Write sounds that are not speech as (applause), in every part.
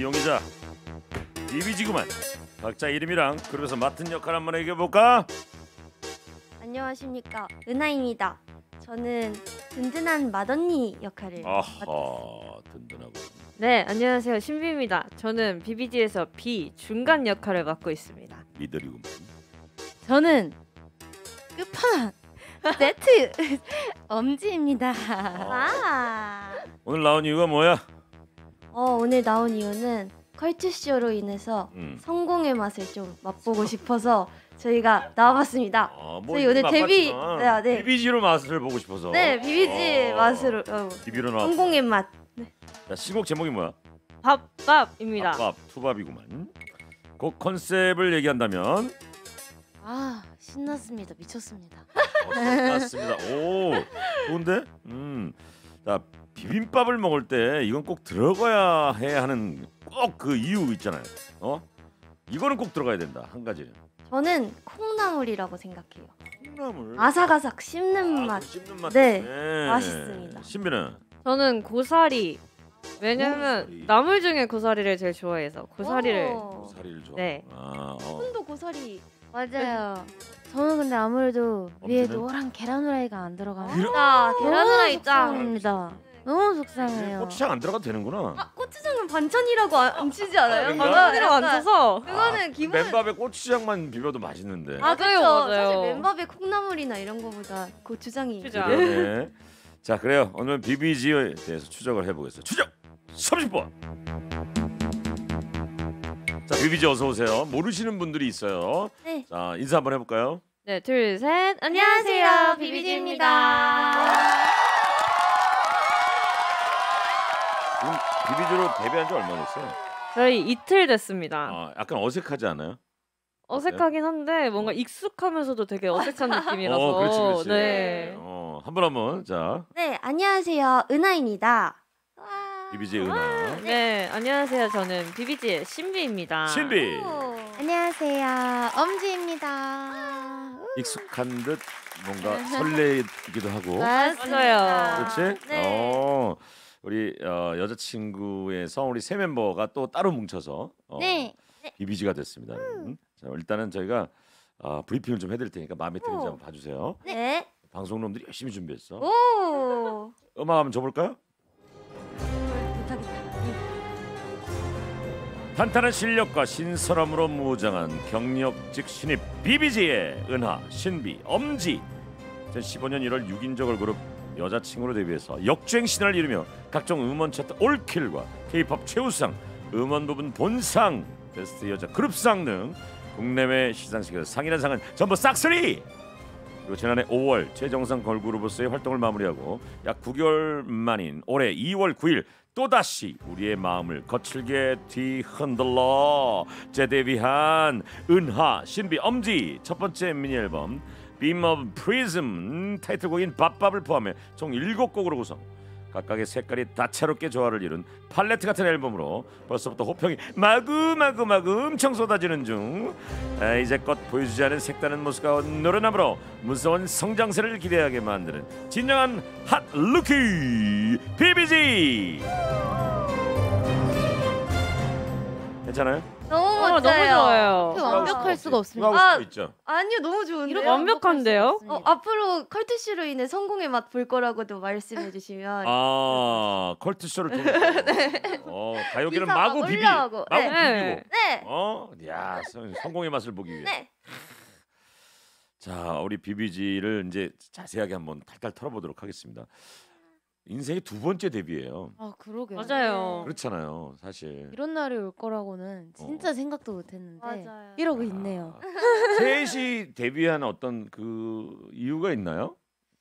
이용이자 이비지구만 각자 이름이랑 그룹에서 맡은 역할 한번 얘기해볼까? 안녕하십니까 은하입니다 저는 든든한 맏언니 역할을 맡았습니다 든든하고 네 안녕하세요 신비입니다 저는 BBG에서 B 중간 역할을 맡고 있습니다 미들이구 저는 끝판 세트 (laughs) 엄지입니다 어. 오늘 나온 이유가 뭐야? 음. 어, 오늘 나온 이유는 컬투쇼로 인해서 음. 성공의 맛을 좀 맛보고 싶어서 저희가 나와봤습니다. 아, 뭐 저희 오늘 데뷔, 네, 네. 비비지로 맛을 보고 싶어서. 네, 비비지 어. 맛으로. 어, 비비로 나. 성공의 맛. 네. 자, 신곡 제목이 뭐야? 밥밥입니다. 밥밥 투밥이구만. 곡 컨셉을 얘기한다면 아 신났습니다 미쳤습니다 어, 신났습니다 오 좋은데 음자 비빔밥을 먹을 때 이건 꼭 들어가야 해 하는 꼭 그 이유 있잖아요. 어? 이거는 꼭 들어가야 된다. 한 가지. 저는 콩나물이라고 생각해요. 콩나물. 아삭아삭 씹는 맛. 씹는 맛. 네. 때 네. 맛있습니다. 신비는 저는 고사리. 왜냐면 고사리. 나물 중에 고사리를 제일 좋아해서 고사리를 오. 고사리를 좋아. 네. 아, 어. 손도 고사리. 네. 맞아요. 저는 근데 아무래도 위에 엄청난- 노랑 계란 후라이가 아, 안 들어가면 그 계란 후라이 짱. 입니다 너무 속상해요. 네, 고추장 안 들어가도 되는구나. 아, 고추장은 반찬이라고 안 치지 않아요? 반찬이라고 안 쳐서 그거는 아, 기본 맨밥에 고추장만 비벼도 맛있는데. 아, 그렇죠. 맞아요. 사실 맨밥에 콩나물이나 이런 거보다 고추장이. 추장. 자 그래요. 오늘 비비지에 대해서 추적을 해보겠습니다. 추적 30번. 자 비비지 어서 오세요. 모르시는 분들이 있어요. 네. 자 인사 한번 해볼까요? 네, 둘, 셋. 안녕하세요. 비비지입니다. 지금 디비즈로 데뷔한 지 얼마 됐어요? 저희 이틀 됐습니다. 아, 약간 어색하지 않아요? 어색하긴 한데 뭔가 어. 익숙하면서도 되게 (laughs) 어색한 느낌이라서. 어, 그렇지, 그렇지. 네. 어, 한번 한 번. 자. 네, 안녕하세요. 은하입니다. 비비지 은하. 네. 네. 안녕하세요. 저는 비비지의 신비입니다. 신비. 안녕하세요. 엄지입니다. 익숙한 듯 뭔가 (laughs) 설레기도 하고. 맞아요. 그렇지? 네. 어. 우리 어, 여자친구에서 우리 세 멤버가 또 따로 뭉쳐서 어, 네. 네. 이비지가 됐습니다. 음. 음. 자, 일단은 저희가 어, 브리핑을 좀 해드릴 테니까 마음에 드는지 한번 봐주세요. 네. 네. 방송놈들이 열심히 준비했어. 오. 음악 한번 줘볼까요? 탄탄한 실력과 신선함으로 무장한 경력직 신입 BBG의 은하, 신비, 엄지 2015년 1월 6인조 걸그룹 여자친구로 데뷔해서 역주행 신화를 이루며 각종 음원 차트 올킬과 K-팝 최우수상, 음원 부분 본상, 베스트 여자 그룹상 등 국내외 시상식에서 상이라 상은 전부 싹쓸이! 그리고 지난해 5월 최정상 걸그룹으로서의 활동을 마무리하고 약 9개월 만인 올해 2월 9일 또다시 우리의 마음을 거칠게 뒤흔들러 재대비한 은하, 신비, 엄지 첫 번째 미니 앨범 Beam of Prism 음, 타이틀곡인 밥밥을 포함해 총 7곡으로 구성 각각의 색깔이 다채롭게 조화를 이룬 팔레트 같은 앨범으로 벌써부터 호평이 마구마구마구 엄청 쏟아지는 중 아, 이제껏 보여주지 않은 색다른 모습과 노래함으로 무서운 성장세를 기대하게 만드는 진정한 핫 루키 BBG 괜찮아요? 너무 아, 멋져요. 너무 좋아요. 그 생각할 수가 없습니다. 아, 있죠. 아니요, 너무 좋은데. 이렇 완벽한데요? 어, 네. 앞으로 컬트 쇼로 인해 성공의 맛 볼 거라고도 말씀해 주시면. 아, 컬트 쇼를 통해. (laughs) 네. 어, 가요계는 마구 비비. 마구 네. 비비고. 네. 네. 어, 야, 성공의 맛을 보기 위해. 네. 자, 우리 비비지를 이제 자세하게 한번 탈탈 털어보도록 하겠습니다. 인생의 두 번째 데뷔예요. 아그러게 맞아요. 네. 그렇잖아요, 사실. 이런 날이 올 거라고는 진짜 어. 생각도 못했는데 이러고 아. 있네요. 셋이 데뷔한 어떤 그 이유가 있나요?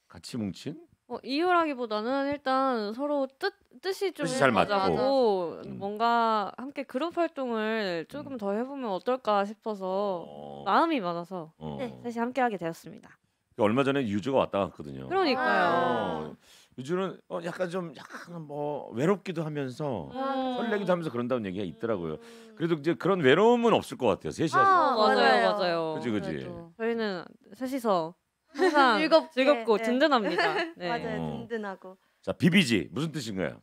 같이 뭉친? 어, 이유라기보다는 일단 서로 뜻 뜻이 좀잘 맞고 음. 뭔가 함께 그룹 활동을 조금 음. 더 해보면 어떨까 싶어서 어. 마음이 맞아서 어. 네, 셋이 함께하게 되었습니다. 얼마 전에 유주가 왔다 갔거든요. 그러니까요. 아. 요즘은 어 약간 좀 약간 뭐 외롭기도 하면서 음. 설레기도 하면서 그런다는 얘기가 있더라고요. 음. 그래도 이제 그런 외로움은 없을 것 같아요. 셋이서. 아, 맞아요, 맞아요. 맞아요. 그지 그지. 그래도. 저희는 셋이서 항상 (laughs) 즐겁게, 즐겁고 네. 든든합니다. (laughs) 네. 맞아요, 어. 든든하고. 자 비비지 무슨 뜻인가요?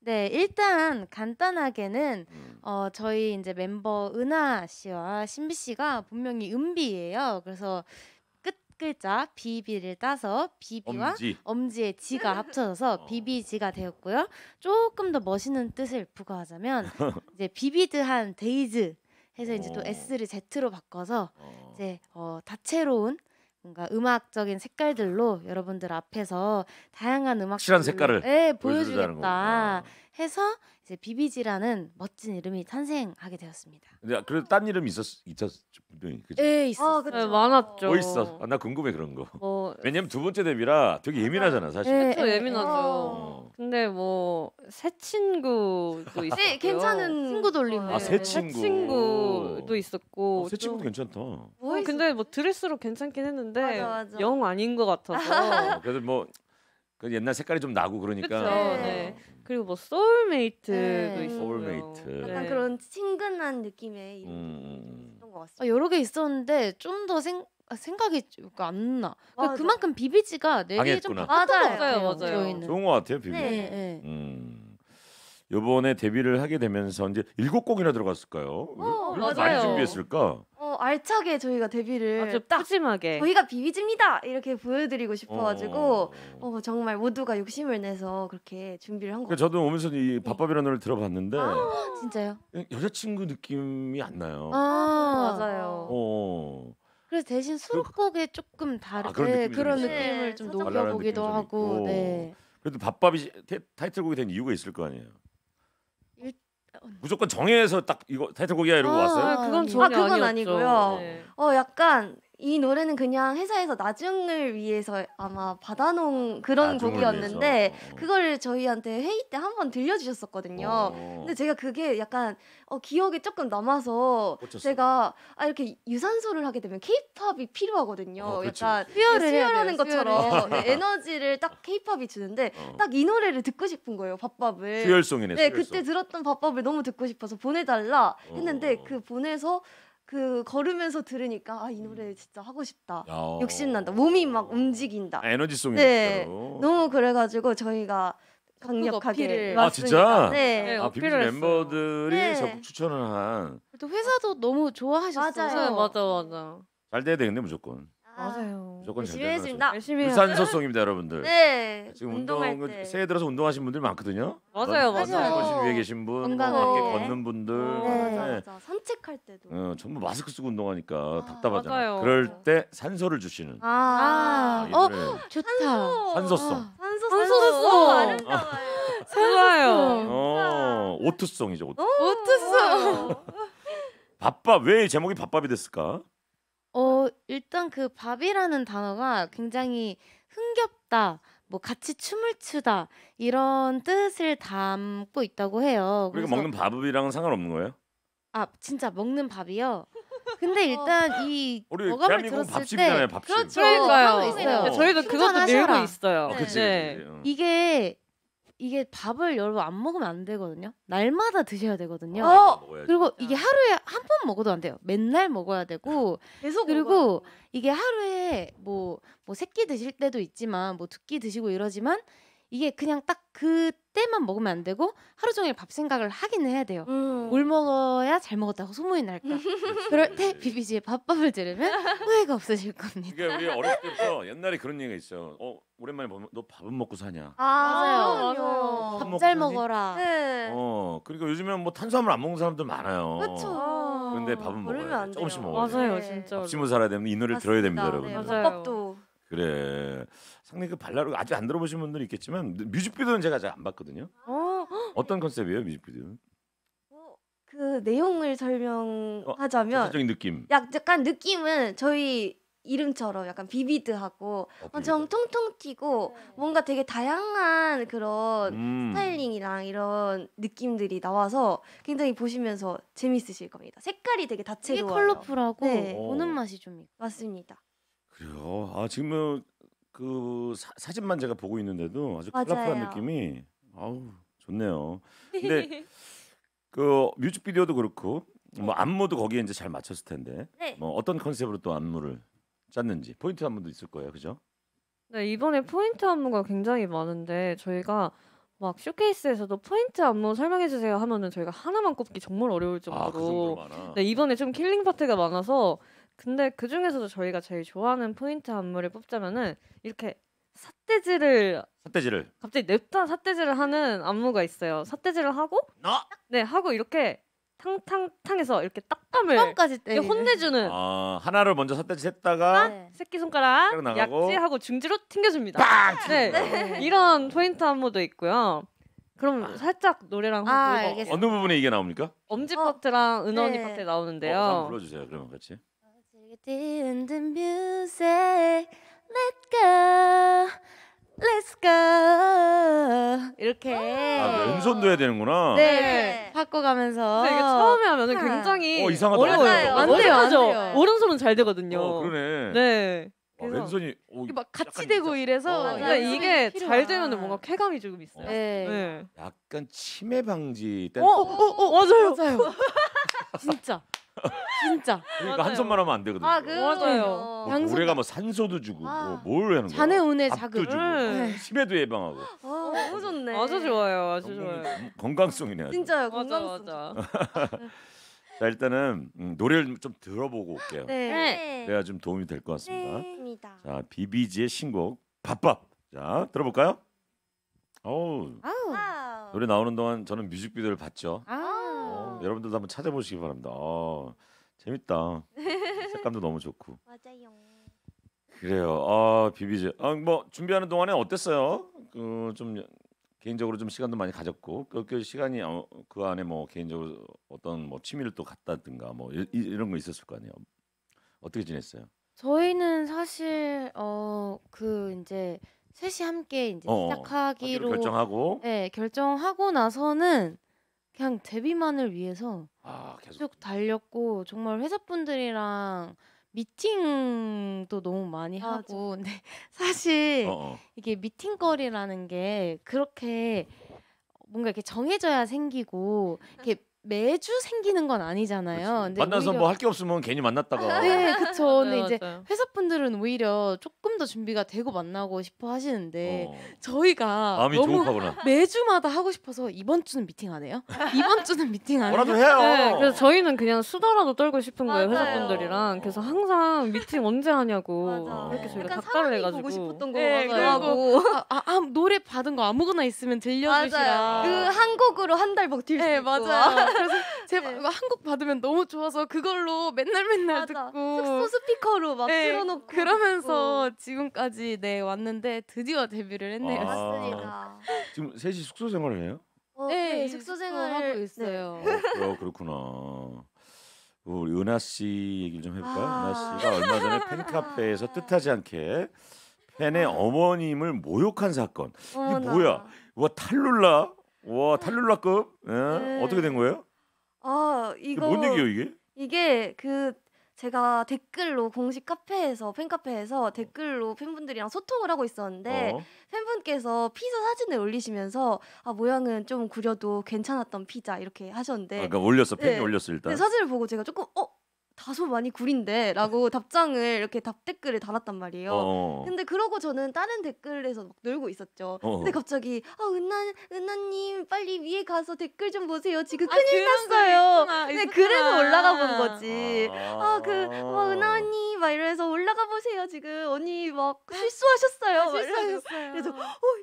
네, 일단 간단하게는 음. 어 저희 이제 멤버 은하 씨와 신비 씨가 분명히 은비예요. 그래서 글자 비비를 따서 비비와 엄지. 엄지의 지가 합쳐져서 (laughs) 어. 비비지가 되었고요. 조금 더 멋있는 뜻을 부과하자면 (laughs) 이제 비비드한 데이즈 해서 이제 또 어. S를 Z로 바꿔서 어. 이제 어, 다채로운 뭔가 음악적인 색깔들로 여러분들 앞에서 다양한 음악 실한 색깔을 네, 보여주겠다 거구나. 아. 이제 비비지라는 멋진 이름이 탄생하게 되었습니다. 근 그래도 딴 이름 있었 있었 그죠? 네, 예, 있었어. 아, 네, 많았죠. 뭐 있어? 아, 나 궁금해 그런 거. 어, 왜냐면 두 번째 데뷔라 되게 예민하잖아 사실. 네, 그쵸, 네. 예민하죠. 아. 어. 근데 뭐새 네, 아, 친구도 있었고 네, 괜찮은 친구 돌림. 아, 새 친구. 새 친구도 있었고. 아, 새 친구 괜찮다. 뭐 아, 근데 뭐 들을수록 괜찮긴 했는데 맞아, 맞아. 영 아닌 것 같아서. 어, 그래서 뭐. 그 옛날 색깔이 좀 나고 그러니까 그쵸, 네. 어. 그리고 뭐 소울메이트도 네. 있었고요. 소울메이트. 네. 약간 네. 그런 친근한 느낌의 이런 음, 음, 음. 있었던 것 같습니다. 아, 여러 개 있었는데 좀 더 생. 아, 생각이 그러니까 안 나. 그러니까 그만큼 비비지가 내리 좀 바뀌었어요. 맞아요, 맞아요. 좋은 것 같아요, 비비. 네, 네. 음. 이번에 데뷔를 하게 되면서 이제 일곱 곡이나 들어갔을까요? 어, 많이 준비했을까? 알차게 저희가 데뷔를 아주 푸짐하게 저희가 비비집니다 이렇게 보여드리고 싶어가지고 어... 어 정말 모두가 욕심을 내서 그렇게 준비를 한거 그러니 저도 오면서 이 네. 밥밥이라는 노래 들어봤는데 아, 진짜요? 여자친구 느낌이 안 나요. 아, 맞아요. 어. 그래서 대신 그 수록곡에 조금 다른 아, 그런, 그런 느낌을 좀 녹여보기도 네, 하고. 네. 그래도 밥밥이 타이틀곡이 된 이유가 있을 거 아니에요. 음. 무조건 정해서 딱 이거 타이틀곡이야 이러고 아, 왔어요? 아, 그건 음. 아, 전혀 그건 아니었죠. 아니고요. 네. 어 약간 이 노래는 그냥 회사에서 나중을 위해서 아마 받아놓은 그런 곡이었는데 위해서. 어. 그걸 저희한테 회의 때 한 번 들려주셨었거든요. 어. 근데 제가 그게 약간 어, 기억에 조금 남아서 어쩌소? 제가 아, 이렇게 유산소를 하게 되면 케이팝이 필요하거든요. 어, 그렇죠. 약간 수혈을, 하는 것처럼 어. 네, 에너지를 딱 케이팝이 주는데 어. 딱이 노래를 듣고 싶은 거예요. 밥밥을 수혈송이네. 네 수혈송. 그때 들었던 밥밥을 너무 듣고 싶어서 보내달라 어. 했는데 그 보내서 그 걸으면서 들으니까 아 이 노래 음. 진짜 하고 싶다. 야. 욕심난다. 몸이 막 움직인다. 아, 에너지송이 네. 너무 그래가지고 저희가 강력하게 어필을. 아 진짜? 네. 네 아비비 멤버들이 네. 적극 추천을 한또 회사도 너무 좋아하셨어요. 맞아요. 맞아 맞아. 돼야 되겠네 무조건. 맞아요. 열심히 해습니다 열심히 산소송입니다 여러분들. 네. 지금 운동할 그 새해 들어서 운동하신 분들 많거든요. 맞아요, 뭐 맞아요. 건실 위에 계신 분, 밖에 뭐 걷는 분들. 어, 네. 네. 맞아. 산책할 때도. 어, 전부 마스크 쓰고 운동하니까 아, 답답하잖아. 맞아요. 그럴 때 산소를 주시는. 아, 아, 어, 좋다. 산소송. 산소 산소 산소. 아름다워요. (laughs) 좋아요. 어, 오투송이죠. 오투. 오투송. 바빠 왜 제목이 바빠이 됐을까? 일단 그 밥이라는 단어가 굉장히 흥겹다. 뭐 같이 춤을 추다 이런 뜻을 담고 있다고 해요. 그리고 그러니까 먹는 밥이랑은 상관없는 거예요? 아 진짜 먹는 밥이요. 근데 (laughs) 어. 일단 이 우리 어감을 들었을 밥집이잖아요, 때 밥집. 그렇죠. 그러니까요. 저희가 그것도 늘고 있어요. 아, 그치, 네. 그치, 그치. 어. 이게 이게 밥을 여러분 안 먹으면 안 되거든요. 날마다 드셔야 되거든요. 어! 그리고 이게 하루에 한 번 먹어도 안 돼요. 맨날 먹어야 되고 (laughs) 계속 그리고 이게 하루에 뭐 뭐 세끼 뭐 드실 때도 있지만 뭐 두 끼 드시고 이러지만 이게 그냥 딱 그때만 먹으면 안 되고 하루 종일 밥 생각을 하기는 해야 돼요. 음. 뭘 먹어야 잘 먹었다고 소문이 날까. (laughs) 그럴 때 비비지의 밥밥을 들으면 후회가 없어질 겁니다. 그러 우리 어렸을 때부터 옛날에 그런 얘기가 있어. 어 오랜만에 보면 뭐, 너 밥은 먹고 사냐. 아, 맞아요. 밥 잘 먹어라. 네. 어, 어 그리고 요즘에는 뭐 탄수화물 안 먹는 사람들 많아요. 그렇죠. 근데 밥은 먹어야 돼. 조금씩 먹어야 돼. 맞아요, 네. 진짜. 밥 심어 살아야 되면 이 노래 들어야 됩니다, 여러분. 네, 맞아요. 밥도 그래. 상당히 그 발라로 아직 안 들어보신 분들 있겠지만 네, 뮤직비디오는 제가 아직 안 봤거든요. 어, 어떤 컨셉이에요, 뮤직비디오 어, 그 내용을 어, 설명하자면 어, 적인 느낌. 약간 느낌은 저희 이름처럼 약간 비비드하고 어, 정 통통 튀고 네. 뭔가 되게 다양한 그런 음. 스타일링이랑 이런 느낌들이 나와서 굉장히 보시면서 재밌으실 겁니다. 색깔이 되게 다채로워요. 되게 컬러풀하고 네. 보는 맛이 좀 있고. 맞습니다. 그래요. 아 지금은 뭐 그 사, 사진만 제가 보고 있는데도 아주 컬러풀한 느낌이 아우 좋네요. 근데 (laughs) 그 뮤직비디오도 그렇고 뭐 네. 안무도 거기에 이제 잘 맞췄을 텐데 네. 뭐 어떤 컨셉으로 또 안무를 짰는지 포인트 안무도 있을 거예요, 그죠? 네, 이번에 포인트 안무가 굉장히 많은데 저희가 막 쇼케이스에서도 포인트 안무 설명해 주세요 하면은 저희가 하나만 꼽기 정말 어려울 아, 그 정도로 정도로 많아. 네, 이번에 좀 킬링 파트가 많아서 근데 그 중에서도 저희가 제일 좋아하는 포인트 안무를 뽑자면은 이렇게 삿대질을 삿대질을 갑자기 냅다 삿대질을 하는 안무가 있어요. 삿대질을 하고 너? 어? 네 하고 이렇게 탕탕탕해서 이렇게 딱밤을 까지 혼내주는 아, 하나를 먼저 삿대질했다가 아, 네. 새끼 손가락 약지하고 중지로 튕겨줍니다. 빵! 네. 네. 이런 포인트 안무도 있고요. 그럼 아. 살짝 노래랑 아, 어느 부분에 이게 나옵니까? 엄지 어, 파트랑 은원이 네. 파트 나오는데요. 어, 한번 불러주세요. 그러면 같이. in the music, let's go, let's go. 이렇게. 아, 아 왼손도 해야 되는구나. 네. 네. 바꿔가면서. 근데 네, 이게 처음에 하면은 네. 굉장히 어, 이상하다. 어려워요. 안 돼요, 안 돼요. 오른손은 잘 되거든요. 어, 그러네. 네. 와, 아, 왼손이 오, 막 같이 되고 이래서 어, 네, 이게 필요하다. 잘 되면 뭔가 쾌감이 조금 있어요. 네. 네. 약간 치매 방지 어, 댄스. 어, 어, 어, 맞아요. 맞아요. (laughs) 진짜. 진짜. 그러니까 맞아요. 한 손만 하면 안 되거든요. 아, 그 맞아요. 어. 뭐 양손- 모래가 뭐 산소도 주고 아. 뭐뭘 하는 거야? 잔의 운의 자극. 주고 네. 도 예방하고 아, 너무 좋네. 아주 좋아요. 아주 좋아요. 건강- 성이네아 진짜요. 건강 맞아. (laughs) 자 일단은 음, 노래를 좀 들어보고 올게요. 네. 네. 내가 좀 도움이 될 것 같습니다. 좋자 네. 비비지의 신곡 밥밥. 자 들어볼까요? 어우 노래 나오는 동안 저는 뮤직비디오를 봤죠. 아. 어. 여러분들도 한번 찾아보시기 바랍니다. 어, 재밌다. (laughs) 색감도 너무 좋고. 맞아요. 그래요. 아 비비즈. 아뭐 준비하는 동안에 어땠어요? 그 좀 개인적으로 좀 시간도 많이 가졌고 그, 그 시간이 어, 그 안에 뭐 개인적으로 어떤 뭐 취미를 또 갖다든가 뭐 이, 이런 거 있었을 거 아니에요. 어떻게 지냈어요? 저희는 사실 어그 이제 셋이 함께 이제 어, 어. 시작하기로 결정하고 네 결정하고 나서는 그냥 데뷔만을 위해서 아, 계속. 쭉 달렸고 정말 회사분들이랑 미팅도 너무 많이 맞아. 하고 근데 (laughs) 사실 어어. 이게 미팅거리라는 게 그렇게 뭔가 이렇게 정해져야 생기고 이렇게 매주 생기는 건 아니잖아요. 근데 만나서 뭐 할 게 없으면 괜히 만났다가. 네, (laughs) 네 그쵸. 근데 맞 이제 회사분들은 오히려 조금 더 준비가 되고 만나고 싶어 하시는데 어. 저희가 마음이 너무 조급하구나. 매주마다 하고 싶어서 이번 주는 미팅 안 해요? 이번 주는 미팅 안 해요? 뭐라도 해요. 네, 그래서 저희는 그냥 수다라도 떨고 싶은 거예요 맞아요. 회사분들이랑. 그래서 항상 미팅 언제 하냐고 이렇게 저희가 닭달을 해가지고. 보고 싶었던 거 네, 맞아요. 아, 아, 아, 노래 받은 거 아무거나 있으면 들려주시라. 아. 그한 곡으로 한 달 버틸 수 네, 있고. 맞아요. 그래서 (laughs) 제가 네. 한곡 받으면 너무 좋아서 그걸로 맨날 맨날 맞아. 듣고 숙소 스피커로 막 네. 틀어놓고 그러면서 듣고. 지금까지 네 왔는데 드디어 데뷔를 했네요. 아, 맞습니다. 지금 셋이 숙소 생활을 해요? 어, 네, 네, 숙소 생활을 하고 네. 있어요. 네. 어, 그렇구나. 우리 은하 씨얘기좀 해볼까요? 아~ 은하 씨가 얼마 전에 팬카페에서 (laughs) 뜻하지 않게 팬의 아. 어머님을 모욕한 사건. 이게 뭐야? 와 탈룰라? 와 탈룰라급. 예. 네. 어떻게 된 거예요? 아 이거 뭔 얘기예요 이게? 이게 그 제가 댓글로 공식 카페에서 팬카페에서 댓글로 팬분들이랑 소통을 하고 있었는데 어. 팬분께서 피자 사진을 올리시면서 아 모양은 좀 구려도 괜찮았던 피자 이렇게 하셨는데 아, 그러니까 올렸어 팬이 네. 올렸어 일단 네, 사진을 보고 제가 조금 어 다소 많이 구린데라고 (laughs) 답장을 이렇게 답 댓글을 달았단 말이에요. 어, 어 근데 그러고 저는 다른 댓글에서 막 놀고 있었죠. 어, 어. 근데 갑자기 아 은나 은나님 빨리 위에 가서 댓글 좀 보세요. 지금 아, 큰일 났어요. 근데 네, 그래서 올라가 본 거지. 아그막 아, 아. 은나 언막이래서 올라가 보세요. 지금 언니 막 실수하셨어요. 아, 실수하셨어요. 그래서 어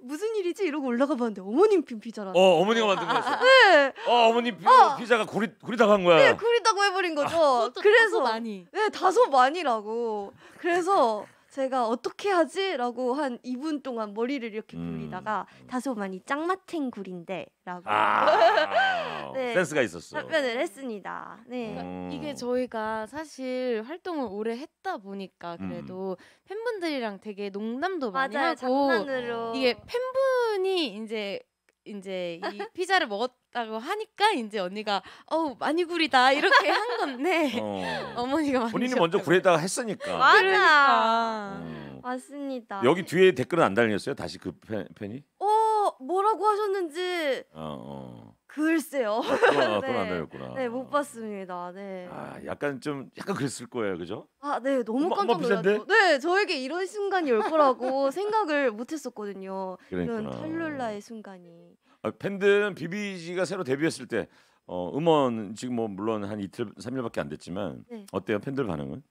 무슨 일이지 이러고 올라가 봤는데 어머님 핀 피자라. 어 어머니가 만든 거였어. 네. 어 어머님 어. 피자가 구리 구리다간 거야. 네, 구 한다고 해버린 거죠. 아, 그래서 다소 많이. 네, 다소 많이라고. 그래서 제가 어떻게 하지라고 한 2분 동안 머리를 이렇게 굴리다가 음. 다소 많이 짱마탱 굴인데라고 아~ (laughs) 네. 센스가 있었어 답변을 했습니다. 네 어, 그러니까 음. 이게 저희가 사실 활동을 오래 했다 보니까 음. 그래도 음. 팬분들이랑 되게 농담도 많이 맞아요, 하고 장난으로. 이게 팬분이 이제 이제 이 피자를 먹었다고 하니까 이제 언니가 어우 많이 구리다 이렇게 한 건데 (laughs) 어. (laughs) 머니가 본인이 먼저 구레다가 했으니까. 맞아. 그러니까. 어. 맞습니다. 여기 뒤에 댓글은 안 달렸어요? 다시 그 팬, 이어 뭐라고 하셨는지 어, 어. 글쎄요. 아, 그건 아, (laughs) 안 네. 다구나 네, 못 봤습니다. 네. 아, 약간 좀 약간 그랬을 거예요, 그죠? 아, 네, 너무 엄마, 깜짝 놀랐죠. 네, 저에게 이런 순간이 올 거라고 (laughs) 생각을 못 했었거든요. 이런 탈룰라의 순간이. 아, 팬들은 비비지가 새로 데뷔했을 때 어, 음원 지금 뭐 물론 한 이틀, 삼일밖에안 됐지만 네. 어때요? 팬들 반응은?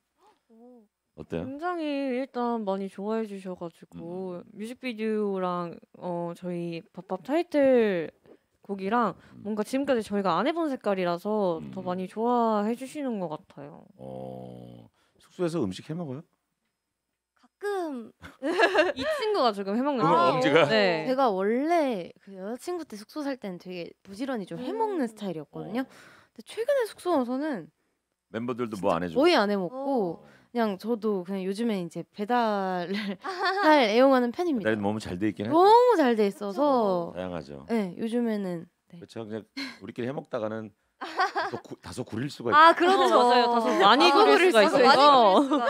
어, 어때요? 굉장히 일단 많이 좋아해 주셔가지고 음. 뮤직비디오랑 어 저희 밥밥 타이틀 곡이랑 음. 뭔가 지금까지 저희가 안 해본 색깔이라서 음. 더 많이 좋아해 주시는 것 같아요. 어, 숙소에서 음식 해 먹어요? 가끔 (laughs) 이 친구가 지금 해먹는 거. 아, 엄지가? 네. 제가 원래 그 여자친구 때 숙소 살 때는 되게 부지런히 좀 해먹는 음. 스타일이었거든요. 어. 근데 최근에 숙소 와서는 멤버들도 뭐 안 해줘. 거의 안 해먹고 오. 어. 그냥 저도 그냥 요즘에 이제 배달을 (laughs) 잘 애용하는 편입니다. 배달이 너무 잘돼 있긴 해요. 너무 잘돼 있어서 다양하죠. 네, 요즘에는 네. 그렇죠. 그냥 우리끼리 해 먹다가는 (laughs) 다소, 구, 릴 수가 있어요. 아, 그렇죠. 어, 맞아요. 다소 많이 구릴 수가 있어요. 많이 구릴 수가.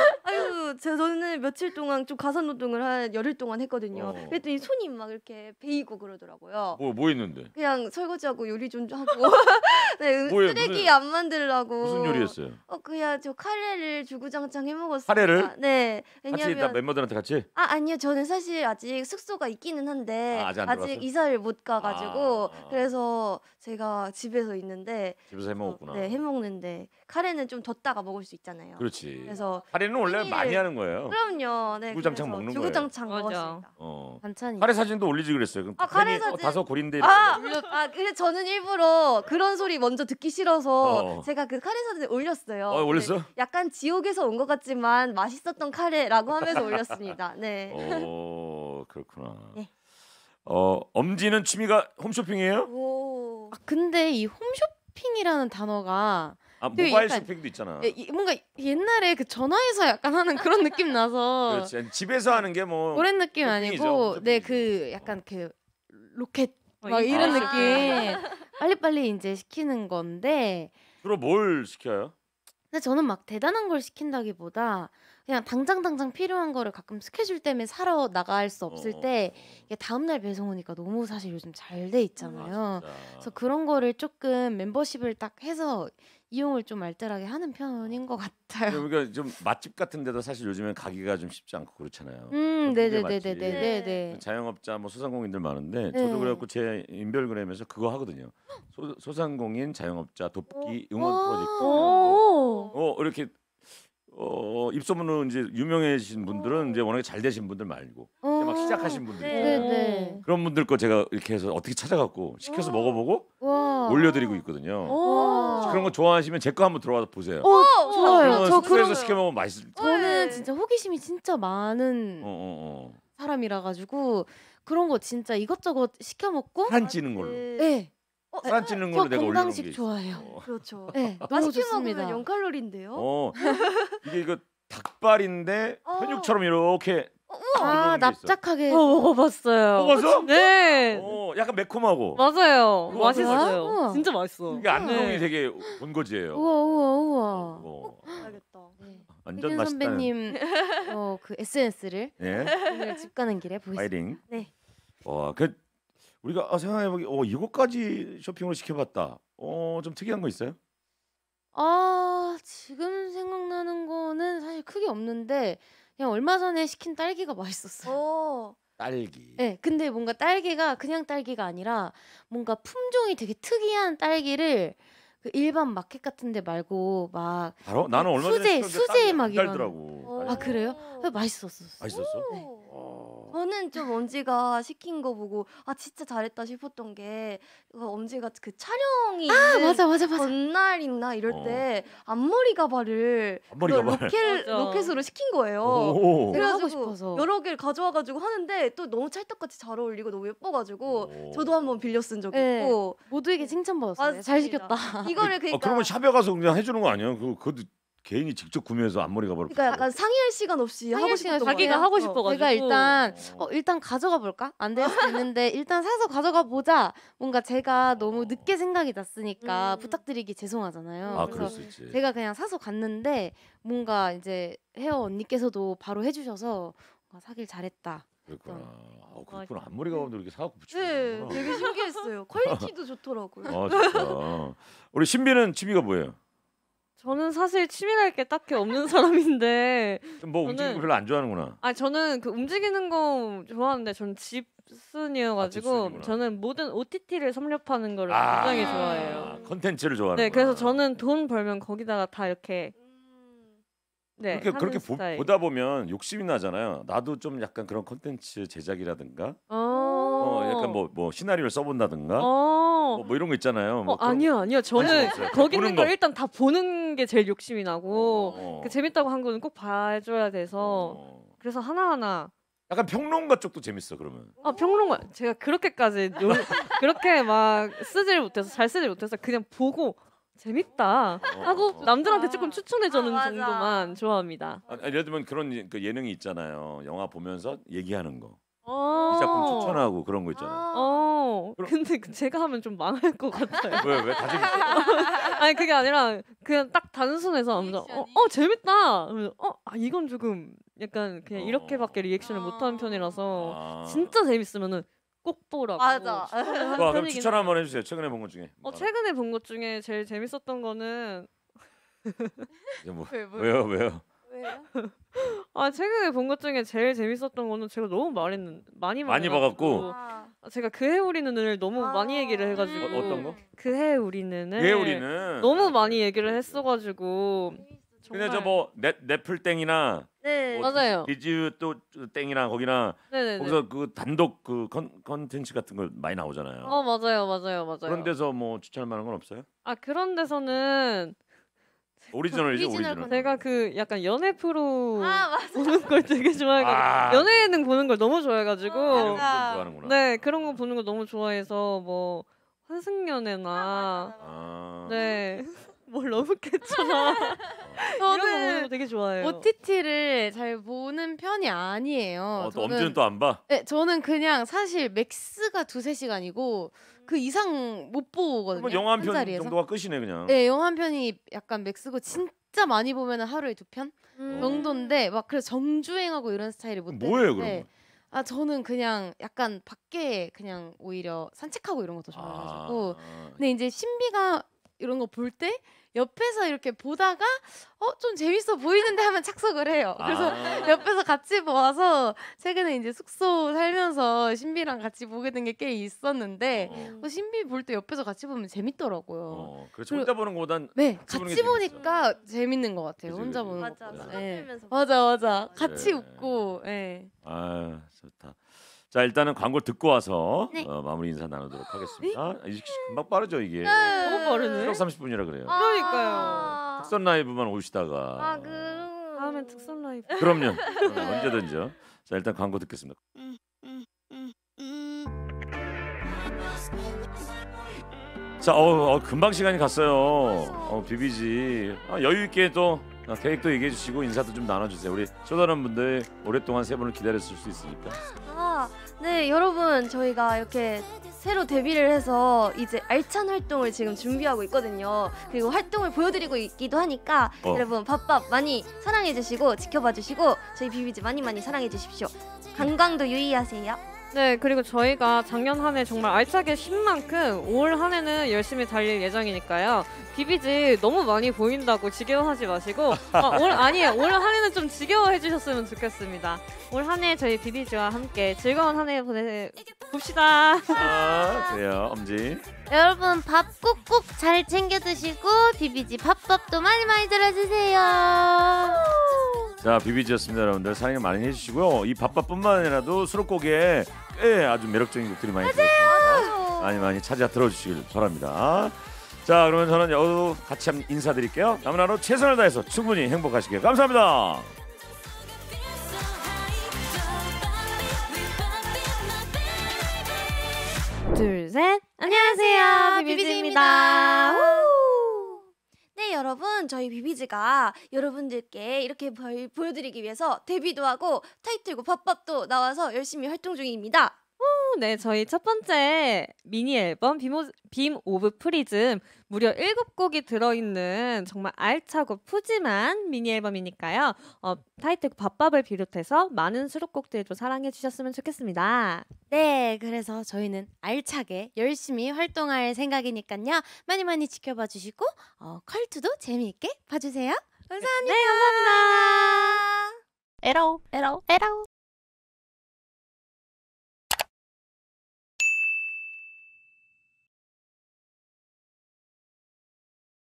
제가 저는 며칠 동안 좀 가사 노동을 한 열흘 동안 했거든요. 어. 그랬더니 손이 막 이렇게 베이고 그러더라고요. 뭐, 뭐 했는데? 그냥 설거지하고 요리 좀 하고. (laughs) 네, 뭐해, 쓰레기 무슨, 안 만들라고. 무슨 요리했어요? 어, 그냥 저 카레를 주구장창 해 먹었어요. 카레를? 네. 왜냐면 같이 멤버들한테 같이? 아, 아니요. 저는 사실 아직 숙소가 있기는 한데 아, 직 이사를 못가 가지고 아. 그래서 제가 집에서 있는데 집에서 해 먹었구나. 어, 네, 해 먹는데 카레는 좀 뒀다가 먹을 수 있잖아요. 그렇지. 그래서 카레는 원래 생일을- 많이 하는 거예요. 그럼요. 네. 주구장창 먹는 거예요. 주구장창 먹었습니다. 어. 반찬이. 카레 사진도 올리지 그랬어요. 그럼 아, 카레 팬이, 어, 다소 고린데 아, 아, 그래 저는 일부러 그런 소리 먼저 듣기 싫어서 어. 제가 그 카레 사진 올렸어요. 어, 올렸어? 네, 약간 지옥에서 온 것 같지만 맛있었던 카레라고 하면서 올렸습니다. 네. 어 그렇구나. 네. 어 엄지는 취미가 홈쇼핑이에요? 오. 아, 근데 이 홈쇼핑이라는 단어가 아 모바일 약간 쇼핑도 있잖아. 예, 뭔가 옛날에 그 전화해서 약간 하는 그런 느낌 나서 그렇지. 집에서 하는 게 뭐 오랜 느낌 아니고 네 그 약간 그 로켓 뭐 막 이런 아. 느낌 (laughs) 빨리빨리 이제 시키는 건데 주로 뭘 시켜요? 근데 저는 막 대단한 걸 시킨다기보다 그냥 당장 당장 필요한 거를 가끔 스케줄 때문에 사러 나갈 수 없을 어, 때 이게 다음날 배송 오니까 너무 사실 요즘 잘 돼 있잖아요. 아, 그래서 그런 거를 조금 멤버십을 딱 해서 이용을 좀 알뜰하게 하는 편인 것 같아요. 그러니까 좀 맛집 같은 데도 사실 요즘엔 가기가 좀 쉽지 않고 그렇잖아요. 음, 뭐 네네네네네. 네, 네. 뭐 자영업자 뭐 소상공인들 많은데 네. 저도 그래갖고 제 인별그램에서 그거 하거든요. 소, 소상공인 자영업자 돕기 응원 프로젝트. 오~ 오~ 어 이렇게 어, 입소문은 이제 유명해진 분들은 이제 워낙에 잘 되신 분들 말고 이제 막 어. 시작하신 분들 네. 네 그런 분들 거 제가 이렇게 해서 어떻게 찾아갖고 시켜서 먹어보고 와. 올려드리고 있거든요. 와. 그런 거 좋아하시면 제 거 한번 들어와서 보세요. 어, 어 좋아요. 저 그래서 시켜 먹으면 맛있을. 어, 저는 진짜 호기심이 진짜 많은 어, 어, 어. 사람이라 가지고 그런 거 진짜 이것저것 시켜 먹고 어. 한 찌는 걸로. 네. 어, 쌀 아, 찌는 걸로 내가 올리는 게 건강식 좋아해요. 어. 그렇죠. 네, 너무 좋습니다. 0칼로리인데요. 어 (laughs) 이게 이거 닭발인데 어. 편육처럼 이렇게 아, 어, 어. 올 납작하게. 저 먹어봤어요. 먹어 네. 네. 어 약간 매콤하고 맞아요. 맛있어요. 우와. 진짜 맛있어. 이게 안동이 네. 되게 본거지예요. 우와 우와 우와. 어, 알겠다. 네. 완전 맛있다. 선배님 어, 그 SNS를 네 예. 오늘 집 가는 길에 보겠습 파이팅. 네. 어, 그 우리가 아, 생각해보기 어 이거까지 쇼핑으로 시켜봤다. 어좀 특이한 거 있어요? 아 지금 생각나는 거는 사실 크게 없는데 그냥 얼마 전에 시킨 딸기가 맛있었어요. 어. 딸기. 네, 근데 뭔가 딸기가 그냥 딸기가 아니라 뭔가 품종이 되게 특이한 딸기를 그 일반 마켓 같은데 말고 막 바로 나는 그 얼마 전에 수제 막 이런. 달더라고. 아 그래요? 맛있었어. 맛있었어? 네. 어. 어. 저는 좀 엄지가 시킨 거 보고 아 진짜 잘했다 싶었던 게 그 엄지가 그 촬영이 아 맞아 맞아 맞아 전날이나 이럴 어. 때 앞머리 가발을 앞머리 가발. 로켓 로켓으로 시킨 거예요. 그래가지고 여러 개를 가져와가지고 하는데 또 너무 찰떡같이 잘 어울리고 너무 예뻐가지고 오. 저도 한번 빌려 쓴적이 네. 있고 모두에게 칭찬받았어요. 잘 시켰다. 이거를 아, 그러니까 아, 그러면 샵에 가서 그냥 해주는 거 아니야? 그그 개인이 직접 구매해서 앞머리가 바로 그러니까 약간 상의할 시간 없이 상의할 시간 싶었던 자기가 하고 어. 싶어가지고. 내가 그러니까 일단 어, 어, 일단 가져가 볼까? 안될수 있는데 (laughs) 일단 사서 가져가 보자. 뭔가 제가 너무 늦게 생각이 났으니까 음. 부탁드리기 죄송하잖아요. 아 그럴 수 있지. 제가 그냥 사서 갔는데 뭔가 이제 헤어 언니께서도 바로 해주셔서 뭔가 사길 잘했다. 그랬구나. 어, 그렇구나. 아, 앞머리 가운데 네. 이렇게 사갖고 붙이는 네, 되게 신기했어요. (laughs) 퀄리티도 좋더라고요. 아 진짜. 우리 신비는 취미가 뭐예요? 저는 사실 취미랄 게 딱히 없는 사람인데 뭐 움직이는 거 별로 안 좋아하는구나. 아 저는 그 움직이는 거 좋아하는데 저는 집순이어가지고 아, 저는 모든 OTT를 섭렵하는 거 아, 굉장히 좋아해요. 컨텐츠를 좋아하는. 네, 그래서 저는 돈 벌면 거기다가 다 이렇게 네, 그렇게 그렇게 보, 보다 보면 욕심이 나잖아요. 나도 좀 약간 그런 컨텐츠 제작이라든가 어. 어, 약간 뭐, 뭐 시나리오를 써본다든가 어. 뭐, 뭐 이런 거 있잖아요. 뭐 어, 아니요, 아니요. 저는 관심 거기 보는 있 거. 일단 다 보는 게 제일 욕심이 나고 어. 그 재밌다고 한 거는 꼭 봐줘야 돼서 어. 그래서 하나하나 약간 평론가 쪽도 재밌어 그러면. 아 평론가 제가 그렇게까지 요- 그렇게 막 쓰질 못해서 잘 쓰질 못해서 그냥 보고 재밌다 어. 하고 어. 남들한테 조금 추천해주는 아, 정도만 좋아합니다. 아, 예를 들면 그런 그 예능이 있잖아요. 영화 보면서 얘기하는 거. 어. 이 작품 추천하고 그런 거 있잖아요. 어. 그럼- 근데 그 음. 제가 하면 좀 망할 것 같아요. 왜 왜 다시 (laughs) 아니 그게 아니라 그냥 딱 단순해서 아무 어, 어 재밌다. 어 아, 이건 조금 약간 그냥 어. 이렇게밖에 리액션을 못하는 편이라서 아, 진짜 재밌으면은 꼭 보라고. 맞아. 어, (laughs) 와, 그럼 추천 한번 해주세요. 최근에 본 것 중에. 어, 최근에 본 것 중에 제일 재밌었던 거는 (laughs) 뭐, 왜, 뭐? 왜요 왜요? 왜요? (laughs) 아 최근에 본 것 중에 제일 재밌었던 거는 제가 너무 말했는 많이 많이 봐갖고 아. 아 제가 그 해 우리는 을 너무 아. 많이 얘기를 해가지고 어, 떤 거? 그해 우리는 그해 우리는 너무 많이 아, 그 얘기를 했어가지고 근데 저 뭐 넷플땡이나 네뭐 맞아요. 디즈또 땡이나 거기나 네네네. 거기서 그 단독 그 컨, 컨텐츠 같은 걸 많이 나오잖아요. 어 맞아요 맞아요 맞아요. 그런 데서 뭐 추천할 만한 건 없어요? 아 그런 데서는 오리지널이죠 오리지널 제가 그 약간 연애 프로 아, 보는 걸 되게 좋아해가지고 아. 연예 예능 보는 걸 너무 좋아해가지고 어, 맞아. 네 그런 거 보는 걸 너무 좋아해서 뭐 환승연애나 아. 아. 네뭘 너무 괜찮아. 저는 되게 좋아해요. OTT를 잘 보는 편이 아니에요. 어, 엄지는 또 안 봐? 네, 저는 그냥 사실 맥스가 두세 시간이고 그 이상 못 보거든요. 영화 한 편 정도가 끝이네 그냥. 네, 영화 한 편이 약간 맥스고 진짜 많이 보면 하루에 두편 음. 정도인데 막 그래서 정주행하고 이런 스타일이 못. 뭐예요 그럼? 아 저는 그냥 약간 밖에 그냥 오히려 산책하고 이런 것도 좋아해가지고 아... 근데 이제 신비가 이런 거볼때 옆에서 이렇게 보다가 어 좀 재밌어 보이는데 하면 착석을 해요. 그래서 아. 옆에서 같이 보아서 최근에 이제 숙소 살면서 신비랑 같이 보게 된 게 꽤 있었는데 어. 어 신비 볼 때 옆에서 같이 보면 재밌더라고요. 어, 그렇죠. 혼자 보는 거보단 네 같이, 같이 보니까 재밌는것 같아요. 그치, 혼자 그치. 보는 맞아, 것보다. 네. 맞아 맞아 맞아. 같이 그 웃고. 네. 아 좋다. 자 일단은 광고 듣고 와서 네. 어, 마무리 인사 나누도록 하겠습니다. 네? 아, 이 금방 빠르죠 이게. 네. 너무 빠르네. 30분이라 그래요. 아. 그러니까요. 특선 라이브만 오시다가. 아그 다음엔 특선 라이브. 그럼요. (laughs) 어, 언제든지요. 자 일단 광고 듣겠습니다. 음, 음, 음, 자, 어, 어, 금방 시간이 갔어요. 어, 비비지. 아, 여유 있게 또 아, 계획도 얘기해 주시고 인사도 좀 나눠 주세요. 우리 쏟아는 분들 오랫동안 세 분을 기다렸을 수 있으니까. 네, 여러분 저희가 이렇게 새로 데뷔를 해서 이제 알찬 활동을 지금 준비하고 있거든요. 그리고 활동을 보여드리고 있기도 하니까 어. 여러분 밥밥 많이 사랑해주시고 지켜봐주시고 저희 비비지 많이 많이 사랑해주십시오. 건강도 예. 유의하세요. 네, 그리고 저희가 작년 한 해 정말 알차게 쉰 만큼 올 한 해는 열심히 달릴 예정이니까요. 비비지 너무 많이 보인다고 지겨워하지 마시고 아, 올 아니에요. 올 한 해는 좀 지겨워해 주셨으면 좋겠습니다. 올 한 해 저희 비비지와 함께 즐거운 한 해 보내 봅시다. 아, 그래요. 엄지. 여러분 밥 꾹꾹 잘 챙겨 드시고 비비지 밥밥도 많이 많이 들어 주세요. 자 비비지였습니다 여러분들 사랑 많이 해주시고요 이 바빠뿐만 아니라도 수록곡에 꽤 아주 매력적인 곡들이 많이 들어있습니다 많이 많이 찾아 들어주시길 바랍니다 자 그러면 저는 여우 같이 한번 인사드릴게요 남은 하루 최선을 다해서 충분히 행복하시길 감사합니다. 둘, 셋. 안녕하세요. 비비지입니다. 여러분 저희 비비지가 여러분들께 이렇게 보여드리기 위해서 데뷔도 하고 타이틀곡 팝밥도 나와서 열심히 활동 중입니다. 네, 저희 첫 번째 미니 앨범 빔, 오브 프리즘 무려 7곡이 들어있는 정말 알차고 푸짐한 미니 앨범이니까요. 어, 타이틀 밥밥을 비롯해서 많은 수록곡들도 사랑해 주셨으면 좋겠습니다. 네, 그래서 저희는 알차게 열심히 활동할 생각이니까요. 많이 많이 지켜봐 주시고 어, 컬투도 재미있게 봐주세요. 감사합니다. 네, 감사합니다. 에러, 에러, 에러.